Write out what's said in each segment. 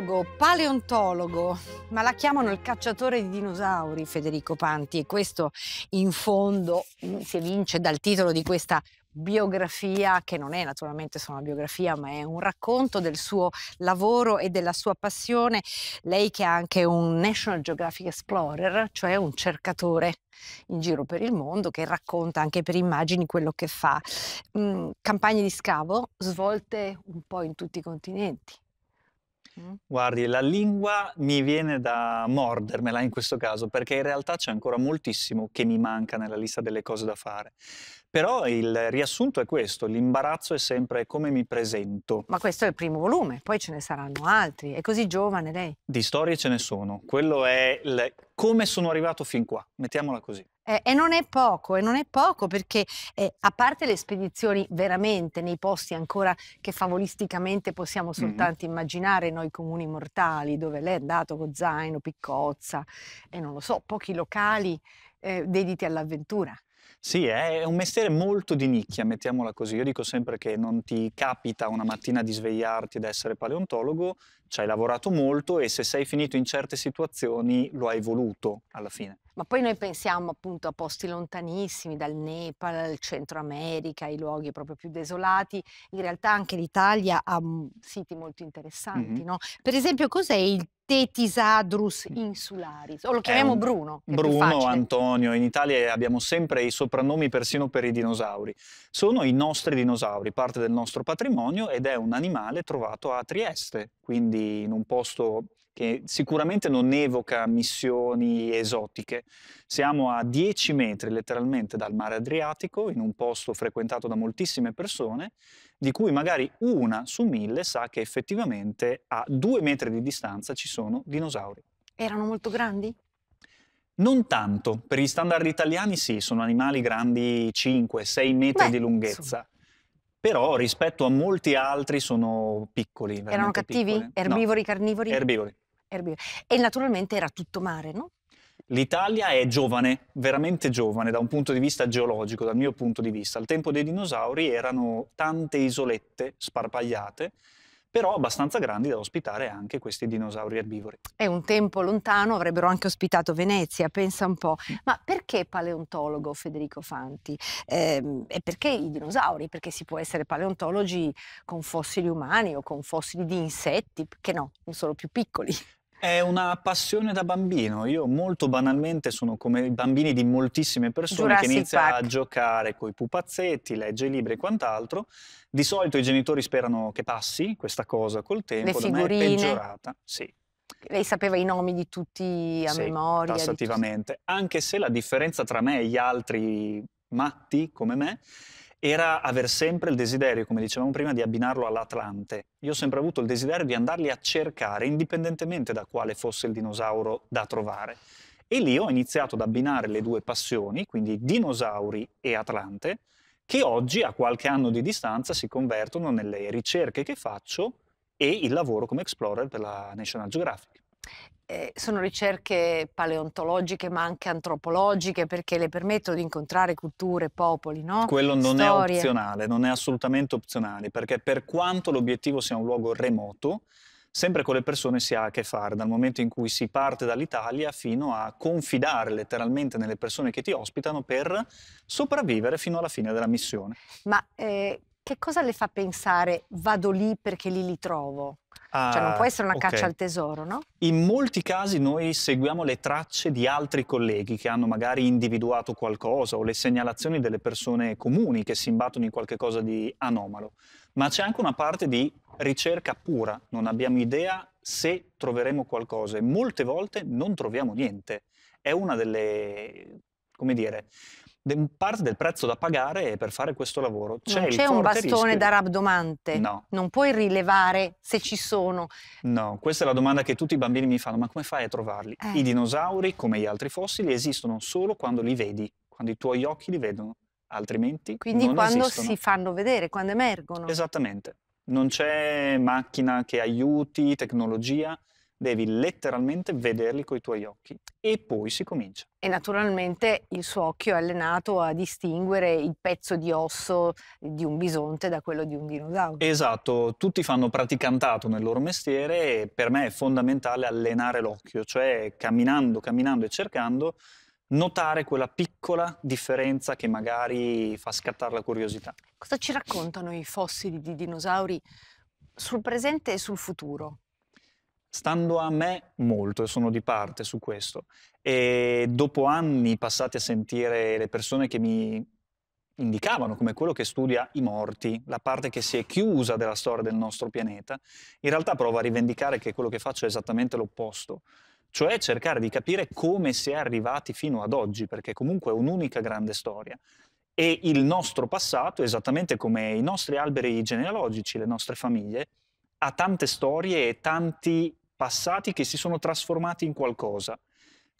biologo, paleontologo, ma la chiamano il cacciatore di dinosauri Federico Panti e questo in fondo mm, si evince dal titolo di questa biografia che non è naturalmente solo una biografia ma è un racconto del suo lavoro e della sua passione lei che è anche un National Geographic Explorer cioè un cercatore in giro per il mondo che racconta anche per immagini quello che fa mm, campagne di scavo svolte un po' in tutti i continenti Guardi, la lingua mi viene da mordermela in questo caso, perché in realtà c'è ancora moltissimo che mi manca nella lista delle cose da fare. Però il riassunto è questo, l'imbarazzo è sempre come mi presento. Ma questo è il primo volume, poi ce ne saranno altri. È così giovane lei? Di storie ce ne sono. Quello è il come sono arrivato fin qua, mettiamola così. Eh, e non è poco, e non è poco perché eh, a parte le spedizioni veramente nei posti ancora che favolisticamente possiamo soltanto mm -hmm. immaginare noi comuni mortali, dove lei è andato con zaino, piccozza e non lo so, pochi locali eh, dediti all'avventura. Sì, è un mestiere molto di nicchia, mettiamola così. Io dico sempre che non ti capita una mattina di svegliarti ed essere paleontologo, ci hai lavorato molto e se sei finito in certe situazioni lo hai voluto alla fine. Ma poi noi pensiamo appunto a posti lontanissimi, dal Nepal al Centro America, i luoghi proprio più desolati. In realtà anche l'Italia ha mhmm, siti molto interessanti, mm -hmm. no? Per esempio, cos'è il Tetisadrus insularis, o lo chiamiamo un, Bruno. Bruno, Antonio, in Italia abbiamo sempre i soprannomi persino per i dinosauri. Sono i nostri dinosauri, parte del nostro patrimonio ed è un animale trovato a Trieste, quindi in un posto che sicuramente non evoca missioni esotiche. Siamo a 10 metri letteralmente dal mare Adriatico, in un posto frequentato da moltissime persone, di cui magari una su mille sa che effettivamente a due metri di distanza ci sono dinosauri. Erano molto grandi? Non tanto, per gli standard italiani sì, sono animali grandi 5-6 metri Beh, di lunghezza. Su. Però rispetto a molti altri sono piccoli. Erano cattivi? Piccoli. Erbivori, no. carnivori? Erbivori erbivoro. E naturalmente era tutto mare, no? L'Italia è giovane, veramente giovane da un punto di vista geologico, dal mio punto di vista. Al tempo dei dinosauri erano tante isolette sparpagliate, però abbastanza grandi da ospitare anche questi dinosauri erbivori. È un tempo lontano avrebbero anche ospitato Venezia, pensa un po'. Mm. Ma perché paleontologo Federico Fanti? Eh, e perché i dinosauri? Perché si può essere paleontologi con fossili umani o con fossili di insetti, che no, non sono più piccoli. È una passione da bambino. Io molto banalmente sono come i bambini di moltissime persone Jurassic che inizia Park. a giocare con i pupazzetti, legge i libri e quant'altro. Di solito i genitori sperano che passi questa cosa col tempo, Le figurine. me è peggiorata. Sì. Lei sapeva i nomi di tutti a sì, memoria? Passativamente. tutti... anche se la differenza tra me e gli altri matti come me era aver sempre il desiderio, come dicevamo prima, di abbinarlo all'Atlante. Io ho sempre avuto il desiderio di andarli a cercare, indipendentemente da quale fosse il dinosauro da trovare. E lì ho iniziato ad abbinare le due passioni, quindi dinosauri e Atlante, che oggi, a qualche anno di distanza, si convertono nelle ricerche che faccio e il lavoro come explorer per la National Geographic eh, sono ricerche paleontologiche ma anche antropologiche perché le permettono di incontrare culture, popoli, no? Quello non Storie. è opzionale, non è assolutamente opzionale perché per quanto l'obiettivo sia un luogo remoto, sempre con le persone si ha a che fare dal momento in cui si parte dall'Italia fino a confidare letteralmente nelle persone che ti ospitano per sopravvivere fino alla fine della missione. Ma eh, che cosa le fa pensare vado lì perché lì li trovo? Ah, cioè non può ah, essere una okay. caccia al tesoro, no? In molti casi noi seguiamo le tracce di altri colleghi che hanno magari individuato qualcosa o le segnalazioni delle persone comuni che si imbattono in qualcosa di anomalo, ma c'è anche una parte di ricerca pura, non abbiamo idea se troveremo qualcosa e molte volte non troviamo niente. È una delle, come dire, de- parte del prezzo da pagare per fare questo lavoro. C'è non c'è un bastone rischio. da rabdomante? No. Non puoi rilevare se ci sono? No, questa è la domanda che tutti i bambini mi fanno, ma come fai a trovarli? Eh. I dinosauri, come gli altri fossili, esistono solo quando li vedi, quando i tuoi occhi li vedono, altrimenti Quindi non quando esistono. si fanno vedere, quando emergono. Esattamente. Non c'è macchina che aiuti, tecnologia, devi letteralmente vederli coi tuoi occhi e poi si comincia. E naturalmente il suo occhio è allenato a distinguere il pezzo di osso di un bisonte da quello di un dinosauro. Esatto, tutti fanno praticantato nel loro mestiere e per me è fondamentale allenare l'occhio, cioè camminando, camminando e cercando notare quella piccola differenza che magari fa scattare la curiosità. Cosa ci raccontano i fossili di dinosauri sul presente e sul futuro? Stando a me molto, e sono di parte su questo, e dopo anni passati a sentire le persone che mi indicavano come quello che studia i morti, la parte che si è chiusa della storia del nostro pianeta, in realtà provo a rivendicare che quello che faccio è esattamente l'opposto, cioè cercare di capire come si è arrivati fino ad oggi, perché comunque è un'unica grande storia. E il nostro passato, esattamente come i nostri alberi genealogici, le nostre famiglie, ha tante storie e tanti passati che si sono trasformati in qualcosa.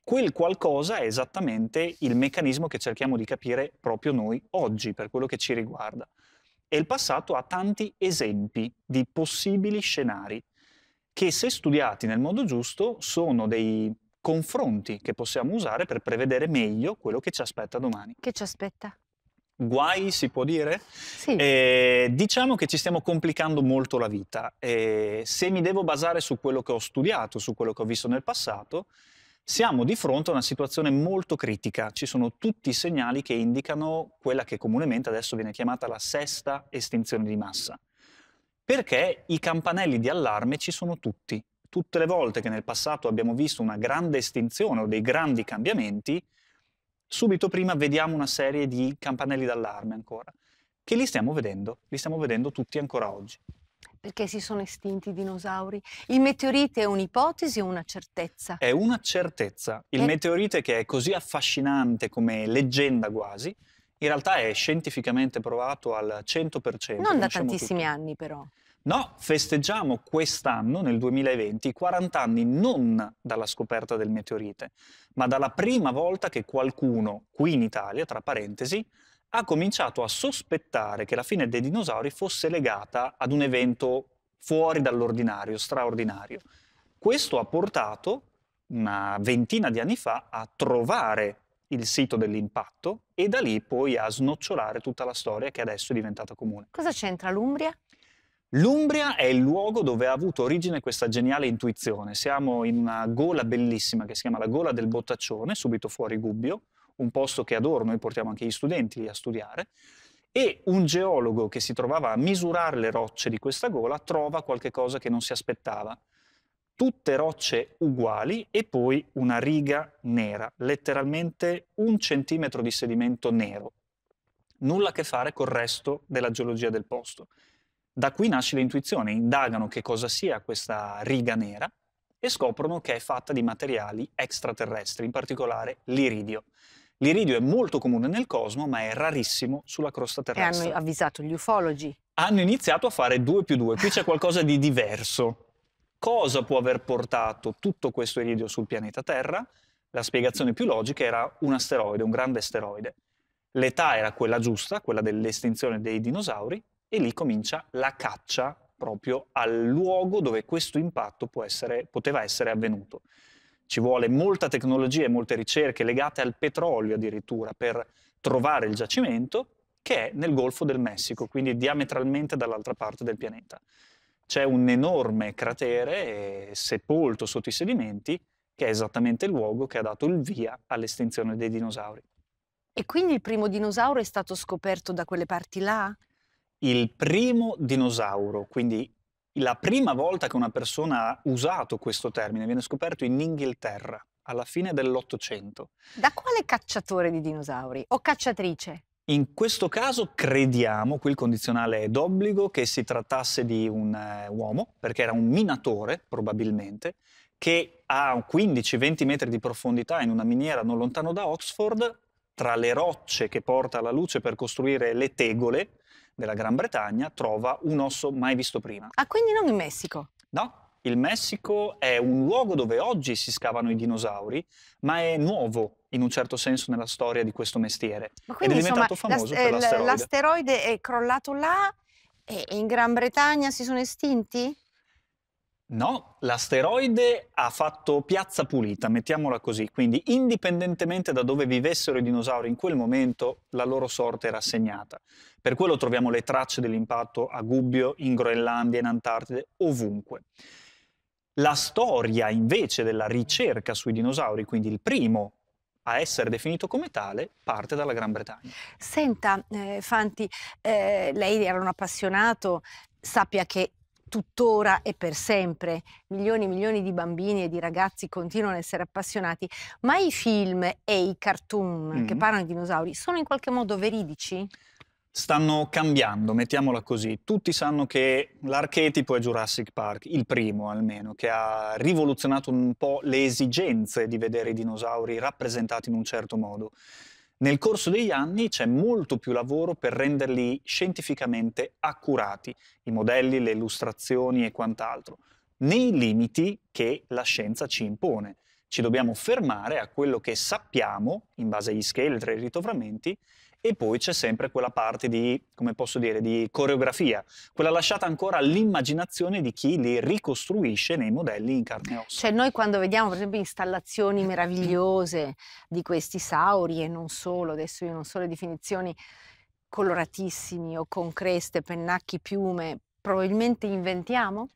Quel qualcosa è esattamente il meccanismo che cerchiamo di capire proprio noi oggi, per quello che ci riguarda. E il passato ha tanti esempi di possibili scenari che, se studiati nel modo giusto, sono dei confronti che possiamo usare per prevedere meglio quello che ci aspetta domani. Che ci aspetta? guai, si può dire? Sì. Eh, diciamo che ci stiamo complicando molto la vita. Eh, se mi devo basare su quello che ho studiato, su quello che ho visto nel passato, siamo di fronte a una situazione molto critica. Ci sono tutti i segnali che indicano quella che comunemente adesso viene chiamata la sesta estinzione di massa. Perché i campanelli di allarme ci sono tutti. Tutte le volte che nel passato abbiamo visto una grande estinzione o dei grandi cambiamenti, subito prima vediamo una serie di campanelli d'allarme ancora, che li stiamo vedendo, li stiamo vedendo tutti ancora oggi. Perché si sono estinti i dinosauri? Il meteorite è un'ipotesi o una certezza? È una certezza. Il è... Eh. meteorite che è così affascinante come leggenda quasi, in realtà è scientificamente provato al 100%. Non da tantissimi tutti. anni però. No, festeggiamo quest'anno, nel 2020, 40 anni non dalla scoperta del meteorite, ma dalla prima volta che qualcuno, qui in Italia, tra parentesi, ha cominciato a sospettare che la fine dei dinosauri fosse legata ad un evento fuori dall'ordinario, straordinario. Questo ha portato, una ventina di anni fa, a trovare il sito dell'impatto e da lì poi a snocciolare tutta la storia che adesso è diventata comune. Cosa c'entra l'Umbria? L'Umbria è il luogo dove ha avuto origine questa geniale intuizione. Siamo in una gola bellissima che si chiama la gola del Bottaccione, subito fuori Gubbio, un posto che adoro, noi portiamo anche gli studenti lì a studiare, e un geologo che si trovava a misurare le rocce di questa gola trova qualcosa che non si aspettava. Tutte rocce uguali e poi una riga nera, letteralmente un centimetro di sedimento nero. Nulla a che fare col resto della geologia del posto. Da qui nasce l'intuizione, indagano che cosa sia questa riga nera e scoprono che è fatta di materiali extraterrestri, in particolare l'iridio. L'iridio è molto comune nel cosmo, ma è rarissimo sulla crosta terrestre. E hanno avvisato gli ufologi. Hanno iniziato a fare 2 più 2. Qui c'è qualcosa di diverso. Cosa può aver portato tutto questo iridio sul pianeta Terra? La spiegazione più logica era un asteroide, un grande asteroide. L'età era quella giusta, quella dell'estinzione dei dinosauri, e lì comincia la caccia proprio al luogo dove questo impatto essere, poteva essere avvenuto. Ci vuole molta tecnologia e molte ricerche legate al petrolio addirittura per trovare il giacimento che è nel Golfo del Messico, quindi diametralmente dall'altra parte del pianeta. C'è un enorme cratere sepolto sotto i sedimenti che è esattamente il luogo che ha dato il via all'estinzione dei dinosauri. E quindi il primo dinosauro è stato scoperto da quelle parti là? il primo dinosauro, quindi la prima volta che una persona ha usato questo termine viene scoperto in Inghilterra alla fine dell'Ottocento. Da quale cacciatore di dinosauri o cacciatrice? In questo caso crediamo, qui il condizionale è d'obbligo, che si trattasse di un eh, uomo, perché era un minatore probabilmente, che a 15-20 metri di profondità in una miniera non lontano da Oxford, tra le rocce che porta alla luce per costruire le tegole, della Gran Bretagna trova un osso mai visto prima. Ah, quindi non in Messico? No, il Messico è un luogo dove oggi si scavano i dinosauri, ma è nuovo in un certo senso nella storia di questo mestiere. Ma quindi, Ed è diventato insomma, famoso eh, per l'asteroide. L'asteroide è crollato là e in Gran Bretagna si sono estinti? No, l'asteroide ha fatto piazza pulita, mettiamola così, quindi indipendentemente da dove vivessero i dinosauri in quel momento, la loro sorte era segnata. Per quello troviamo le tracce dell'impatto a Gubbio, in Groenlandia, in Antartide, ovunque. La storia invece della ricerca sui dinosauri, quindi il primo a essere definito come tale parte dalla Gran Bretagna. Senta, eh, Fanti, eh, lei era un appassionato, sappia che tuttora e per sempre. Milioni e milioni di bambini e di ragazzi continuano ad essere appassionati, ma i film e i cartoon mm. che mm-hmm. parlano di dinosauri sono in qualche modo veridici? stanno cambiando, mettiamola così. Tutti sanno che l'archetipo è Jurassic Park, il primo almeno, che ha rivoluzionato un po' le esigenze di vedere i dinosauri rappresentati in un certo modo. Nel corso degli anni c'è molto più lavoro per renderli scientificamente accurati, i modelli, le illustrazioni e quant'altro, nei limiti che la scienza ci impone. Ci dobbiamo fermare a quello che sappiamo, in base agli scheletri e ai ritrovamenti, e poi c'è sempre quella parte di, come posso dire, di coreografia, quella lasciata ancora all'immaginazione di chi li ricostruisce nei modelli in carne e ossa. Cioè noi quando vediamo per esempio installazioni meravigliose di questi sauri e non solo, adesso io non so le definizioni, coloratissimi o con creste, pennacchi, piume, probabilmente inventiamo?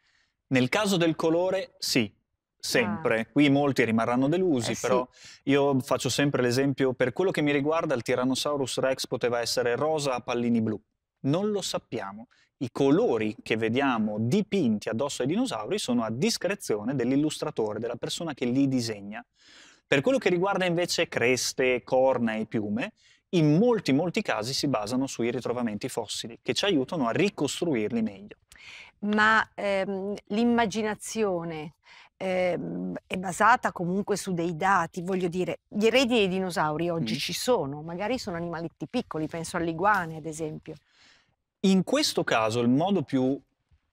Nel caso del colore sì, Ah. sempre. Ah. Qui molti rimarranno delusi, eh, però sì. io faccio sempre l'esempio, per quello che mi riguarda il Tyrannosaurus Rex poteva essere rosa a pallini blu. Non lo sappiamo. I colori che vediamo dipinti addosso ai dinosauri sono a discrezione dell'illustratore, della persona che li disegna. Per quello che riguarda invece creste, corna e piume, in molti, molti casi si basano sui ritrovamenti fossili che ci aiutano a ricostruirli meglio. Ma ehm, l'immaginazione, eh, è basata comunque su dei dati, voglio dire, gli eredi dei dinosauri oggi mm. ci sono, magari sono animaletti piccoli, penso all'iguane ad esempio. In questo caso il modo più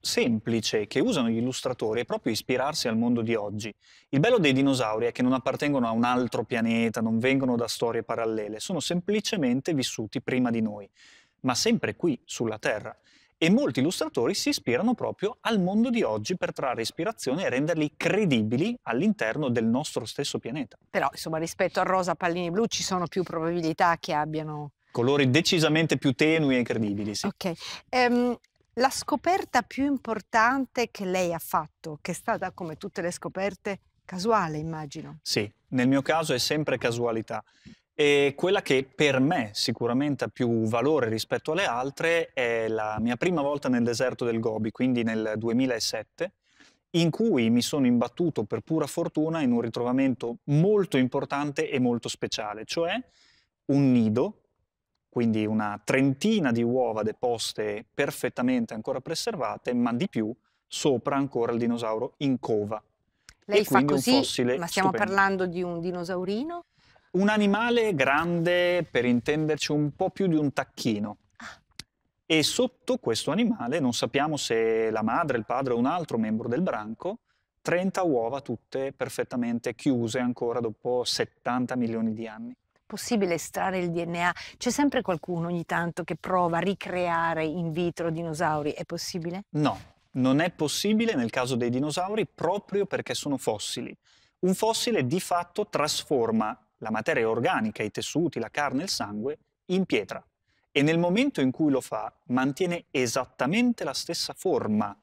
semplice che usano gli illustratori è proprio ispirarsi al mondo di oggi. Il bello dei dinosauri è che non appartengono a un altro pianeta, non vengono da storie parallele, sono semplicemente vissuti prima di noi, ma sempre qui, sulla Terra e molti illustratori si ispirano proprio al mondo di oggi per trarre ispirazione e renderli credibili all'interno del nostro stesso pianeta. Però insomma rispetto a rosa pallini blu ci sono più probabilità che abbiano... Colori decisamente più tenui e credibili, sì. Ok. Um, la scoperta più importante che lei ha fatto, che è stata come tutte le scoperte casuale, immagino. Sì, nel mio caso è sempre casualità. E quella che per me sicuramente ha più valore rispetto alle altre è la mia prima volta nel deserto del Gobi, quindi nel 2007, in cui mi sono imbattuto per pura fortuna in un ritrovamento molto importante e molto speciale, cioè un nido, quindi una trentina di uova deposte perfettamente ancora preservate, ma di più sopra ancora il dinosauro in cova. Lei fa così, ma stiamo stupendo. parlando di un dinosaurino? Un animale grande, per intenderci, un po' più di un tacchino. E sotto questo animale, non sappiamo se la madre, il padre o un altro membro del branco, 30 uova tutte perfettamente chiuse ancora dopo 70 milioni di anni possibile estrarre il DNA? C'è sempre qualcuno ogni tanto che prova a ricreare in vitro dinosauri? È possibile? No, non è possibile nel caso dei dinosauri proprio perché sono fossili. Un fossile di fatto trasforma la materia organica, i tessuti, la carne, il sangue, in pietra e nel momento in cui lo fa mantiene esattamente la stessa forma,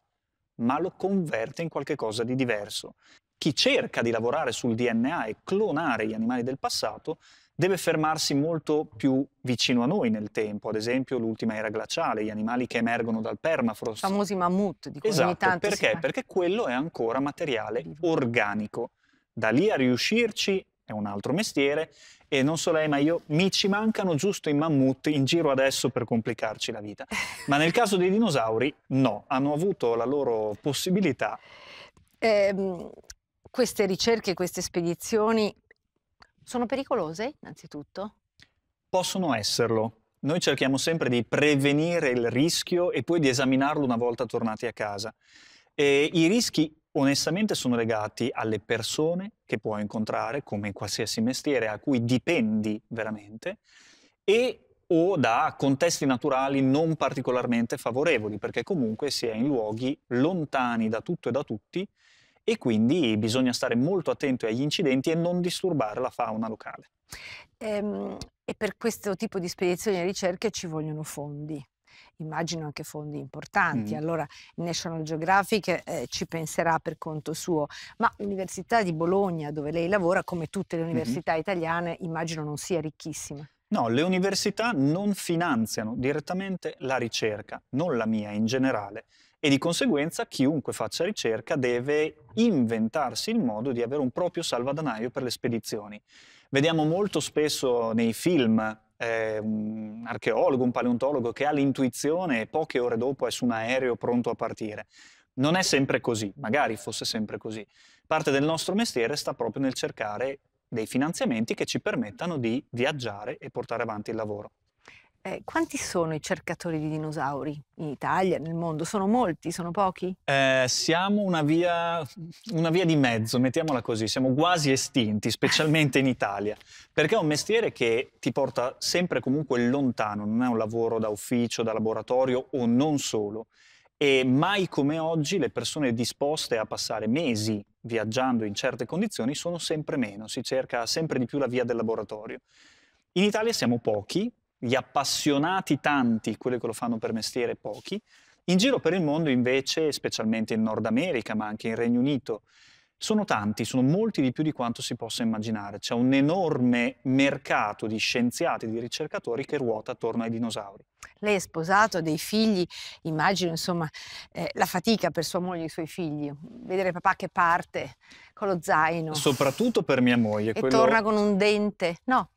ma lo converte in qualcosa di diverso. Chi cerca di lavorare sul DNA e clonare gli animali del passato deve fermarsi molto più vicino a noi nel tempo, ad esempio l'ultima era glaciale, gli animali che emergono dal permafrost. I famosi mammut di cui esatto, ogni tanto perché? Perché quello è ancora materiale organico. Da lì a riuscirci è un altro mestiere e non so lei, ma io mi ci mancano giusto i mammut in giro adesso per complicarci la vita. Ma nel caso dei dinosauri no, hanno avuto la loro possibilità. Eh, queste ricerche, queste spedizioni sono pericolose innanzitutto? Possono esserlo. Noi cerchiamo sempre di prevenire il rischio e poi di esaminarlo una volta tornati a casa. E I rischi onestamente sono legati alle persone che puoi incontrare, come in qualsiasi mestiere a cui dipendi veramente, e o da contesti naturali non particolarmente favorevoli, perché comunque si è in luoghi lontani da tutto e da tutti e quindi bisogna stare molto attenti agli incidenti e non disturbare la fauna locale. Ehm, e per questo tipo di spedizioni e ricerche ci vogliono fondi immagino anche fondi importanti. Mm. Allora National Geographic eh, ci penserà per conto suo, ma l'Università di Bologna, dove lei lavora, come tutte le università mm italiane, immagino non sia ricchissima. No, le università non finanziano direttamente la ricerca, non la mia in generale, e di conseguenza chiunque faccia ricerca deve inventarsi il modo di avere un proprio salvadanaio per le spedizioni. Vediamo molto spesso nei film eh, un archeologo, un paleontologo che ha l'intuizione e poche ore dopo è su un aereo pronto a partire. Non è sempre così, magari fosse sempre così. Parte del nostro mestiere sta proprio nel cercare dei finanziamenti che ci permettano di viaggiare e portare avanti il lavoro. Eh, quanti sono i cercatori di dinosauri in Italia, nel mondo? Sono molti, sono pochi? Eh, siamo una via, una via, di mezzo, mettiamola così, siamo quasi estinti, specialmente in Italia, perché è un mestiere che ti porta sempre comunque lontano, non è un lavoro da ufficio, da laboratorio o non solo. E mai come oggi le persone disposte a passare mesi viaggiando in certe condizioni sono sempre meno, si cerca sempre di più la via del laboratorio. In Italia siamo pochi, gli appassionati tanti, quelli che lo fanno per mestiere pochi, in giro per il mondo invece, specialmente in Nord America, ma anche in Regno Unito, sono tanti, sono molti di più di quanto si possa immaginare. C'è un enorme mercato di scienziati, di ricercatori che ruota attorno ai dinosauri. Lei è sposato, ha dei figli, immagino insomma eh, la fatica per sua moglie e i suoi figli, vedere papà che parte con lo zaino. Soprattutto per mia moglie. E quello... torna con un dente, no?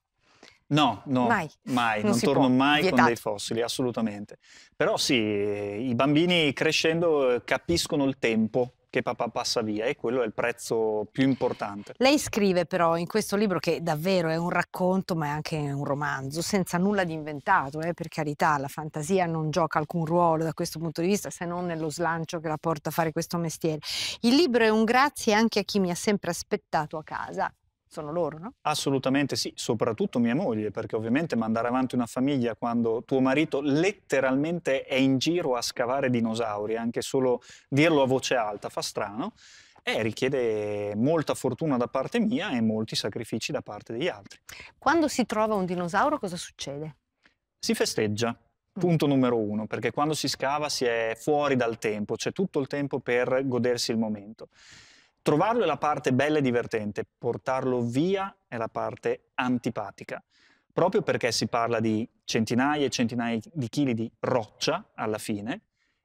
No, no, mai, mai. non, non torno mai Vietato. con dei fossili, assolutamente. Però sì, i bambini crescendo eh, capiscono il tempo che papà passa via e quello è il prezzo più importante. Lei scrive però in questo libro che davvero è un racconto ma è anche un romanzo, senza nulla di inventato, eh, per carità, la fantasia non gioca alcun ruolo da questo punto di vista se non nello slancio che la porta a fare questo mestiere. Il libro è un grazie anche a chi mi ha sempre aspettato a casa sono loro, no? Assolutamente sì, soprattutto mia moglie, perché ovviamente mandare avanti una famiglia quando tuo marito letteralmente è in giro a scavare dinosauri, anche solo dirlo a voce alta fa strano, eh, richiede molta fortuna da parte mia e molti sacrifici da parte degli altri. Quando si trova un dinosauro cosa succede? Si festeggia. Mm. Punto numero uno, perché quando si scava si è fuori dal tempo, c'è tutto il tempo per godersi il momento. Trovarlo è la parte bella e divertente, portarlo via è la parte antipatica, proprio perché si parla di centinaia e centinaia di chili di roccia alla fine,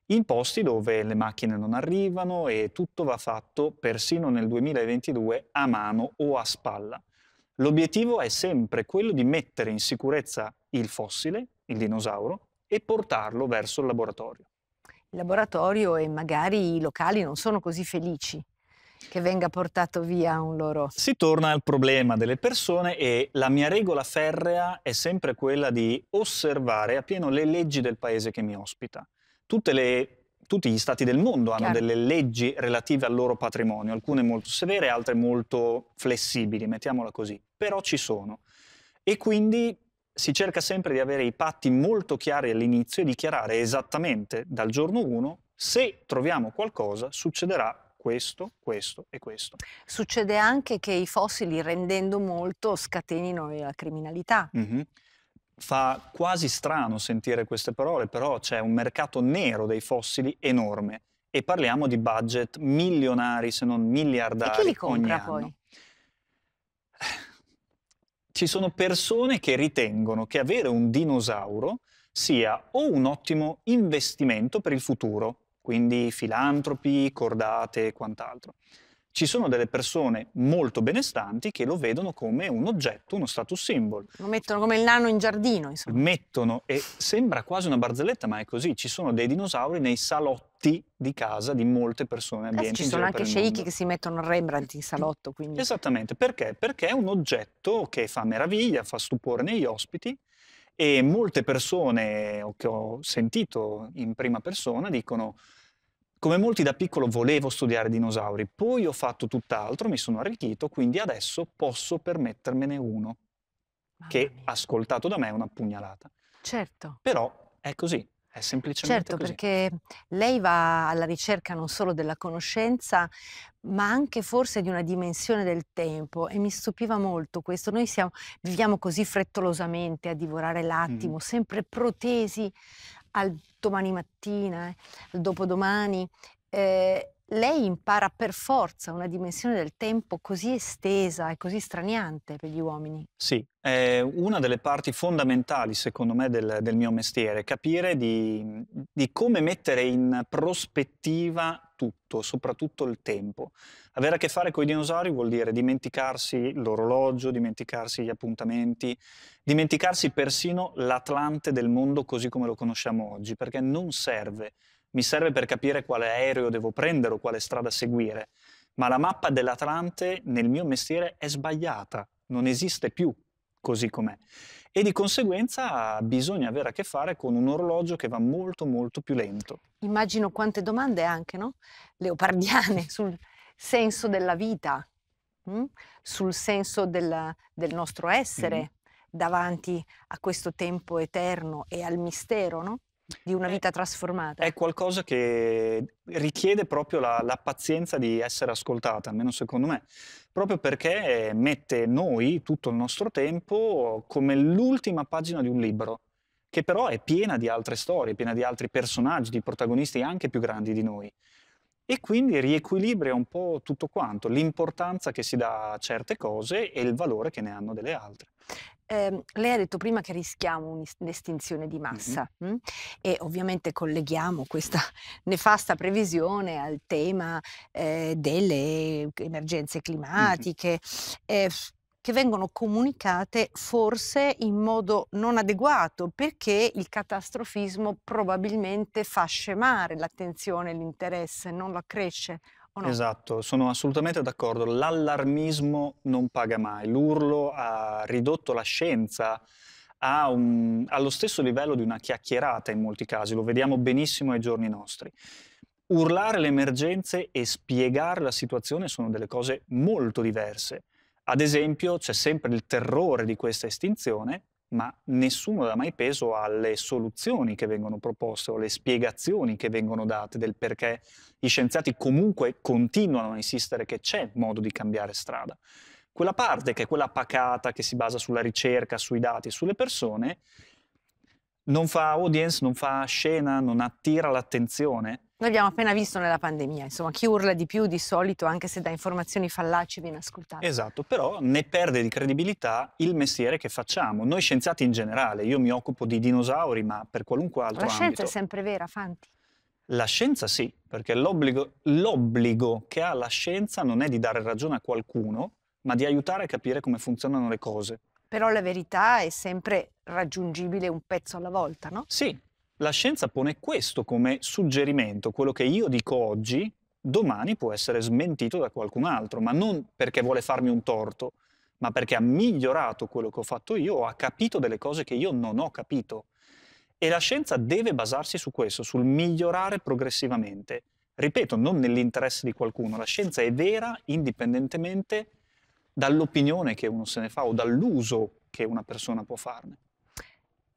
in posti dove le macchine non arrivano e tutto va fatto persino nel 2022 a mano o a spalla. L'obiettivo è sempre quello di mettere in sicurezza il fossile, il dinosauro, e portarlo verso il laboratorio. Il laboratorio e magari i locali non sono così felici che venga portato via un loro. Si torna al problema delle persone e la mia regola ferrea è sempre quella di osservare appieno le leggi del paese che mi ospita. Le, tutti gli stati del mondo hanno Chiaro. delle leggi relative al loro patrimonio, alcune molto severe, altre molto flessibili, mettiamola così, però ci sono. E quindi si cerca sempre di avere i patti molto chiari all'inizio e dichiarare esattamente dal giorno 1 se troviamo qualcosa succederà questo, questo e questo. Succede anche che i fossili, rendendo molto, scatenino la criminalità. Mm-hmm. Fa quasi strano sentire queste parole, però c'è un mercato nero dei fossili enorme e parliamo di budget milionari, se non miliardari. E chi li compra poi? Ci sono persone che ritengono che avere un dinosauro sia o un ottimo investimento per il futuro, quindi filantropi, cordate e quant'altro. Ci sono delle persone molto benestanti che lo vedono come un oggetto, uno status symbol. Lo mettono come il nano in giardino, insomma. Mettono, e sembra quasi una barzelletta, ma è così, ci sono dei dinosauri nei salotti di casa di molte persone ambienti. Eh, ci sono anche sceicchi che si mettono Rembrandt in salotto, quindi. Esattamente, perché? Perché è un oggetto che fa meraviglia, fa stupore negli ospiti, e molte persone che ho sentito in prima persona dicono come molti da piccolo volevo studiare dinosauri, poi ho fatto tutt'altro, mi sono arricchito, quindi adesso posso permettermene uno, Mamma che mia. ascoltato da me è una pugnalata. Certo. Però è così, è semplicemente certo, così. perché lei va alla ricerca non solo della conoscenza, ma anche forse di una dimensione del tempo e mi stupiva molto questo. Noi siamo, viviamo così frettolosamente a divorare l'attimo, mm. sempre protesi al domani mattina, eh, al dopodomani. Eh, lei impara per forza una dimensione del tempo così estesa e così straniante per gli uomini. Sì, è una delle parti fondamentali secondo me del, del mio mestiere, capire di, di come mettere in prospettiva tutto, soprattutto il tempo. Avere a che fare con i dinosauri vuol dire dimenticarsi l'orologio, dimenticarsi gli appuntamenti, dimenticarsi persino l'Atlante del mondo così come lo conosciamo oggi, perché non serve mi serve per capire quale aereo devo prendere o quale strada seguire, ma la mappa dell'Atlante nel mio mestiere è sbagliata, non esiste più così com'è. E di conseguenza bisogna avere a che fare con un orologio che va molto molto più lento. Immagino quante domande anche, no? Leopardiane sul senso della vita, mh? Mm? sul senso del, del nostro essere mm. davanti a questo tempo eterno e al mistero, no? di una eh, vita trasformata. È qualcosa che richiede proprio la, la, pazienza di essere ascoltata, almeno secondo me, proprio perché eh, mette noi, tutto il nostro tempo, come l'ultima pagina di un libro, che però è piena di altre storie, piena di altri personaggi, di protagonisti anche più grandi di noi. E quindi riequilibra un po' tutto quanto, l'importanza che si dà a certe cose e il valore che ne hanno delle altre eh, lei ha detto prima che rischiamo un'estinzione di massa mm-hmm. mh? e ovviamente colleghiamo questa nefasta previsione al tema eh, delle emergenze climatiche. Mm-hmm. Eh, che vengono comunicate forse in modo non adeguato perché il catastrofismo probabilmente fa scemare l'attenzione e l'interesse, non lo accresce. No? Esatto, sono assolutamente d'accordo. L'allarmismo non paga mai. L'urlo ha ridotto la scienza un, allo stesso livello di una chiacchierata in molti casi, lo vediamo benissimo ai giorni nostri. Urlare le emergenze e spiegare la situazione sono delle cose molto diverse. Ad esempio, c'è sempre il terrore di questa estinzione, ma nessuno dà mai peso alle soluzioni che vengono proposte o alle spiegazioni che vengono date del perché gli scienziati comunque continuano a insistere che c'è modo di cambiare strada. Quella parte che è quella pacata che si basa sulla ricerca, sui dati e sulle persone non fa audience, non fa scena, non attira l'attenzione. Noi abbiamo appena visto nella pandemia, insomma, chi urla di più di solito, anche se dà informazioni fallaci, viene ascoltato. Esatto, però ne perde di credibilità il mestiere che facciamo. Noi scienziati in generale, io mi occupo di dinosauri, ma per qualunque altro ambito... La scienza ambito. è sempre vera, Fanti. La scienza sì, perché l'obbligo, l'obbligo che ha la scienza non è di dare ragione a qualcuno, ma di aiutare a capire come funzionano le cose. Però la verità è sempre raggiungibile un pezzo alla volta, no? Sì, la scienza pone questo come suggerimento, quello che io dico oggi, domani può essere smentito da qualcun altro, ma non perché vuole farmi un torto, ma perché ha migliorato quello che ho fatto io o ha capito delle cose che io non ho capito. E la scienza deve basarsi su questo, sul migliorare progressivamente. Ripeto, non nell'interesse di qualcuno, la scienza è vera indipendentemente da dall'opinione che uno se ne fa o dall'uso che una persona può farne.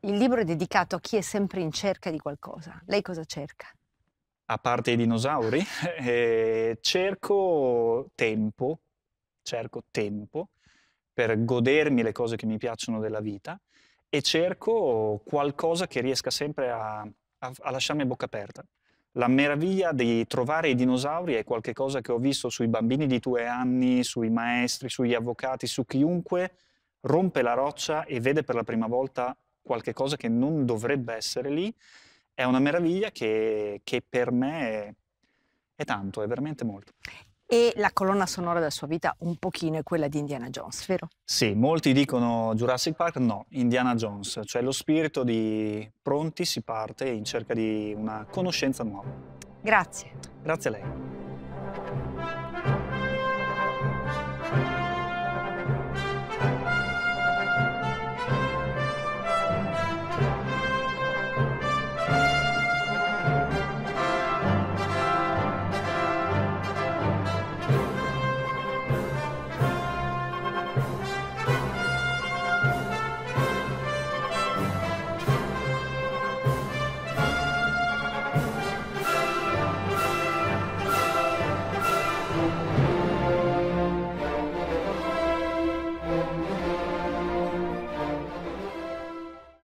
Il libro è dedicato a chi è sempre in cerca di qualcosa. Lei cosa cerca? A parte i dinosauri, eh, cerco tempo, cerco tempo per godermi le cose che mi piacciono della vita e cerco qualcosa che riesca sempre a, a, a lasciarmi a bocca aperta. La meraviglia di trovare i dinosauri è qualcosa che ho visto sui bambini di due anni, sui maestri, sugli avvocati, su chiunque rompe la roccia e vede per la prima volta qualcosa che non dovrebbe essere lì. È una meraviglia che, che per me è tanto, è veramente molto e la colonna sonora della sua vita un pochino è quella di Indiana Jones, vero? Sì, molti dicono Jurassic Park, no, Indiana Jones, cioè lo spirito di pronti si parte in cerca di una conoscenza nuova. Grazie. Grazie a lei.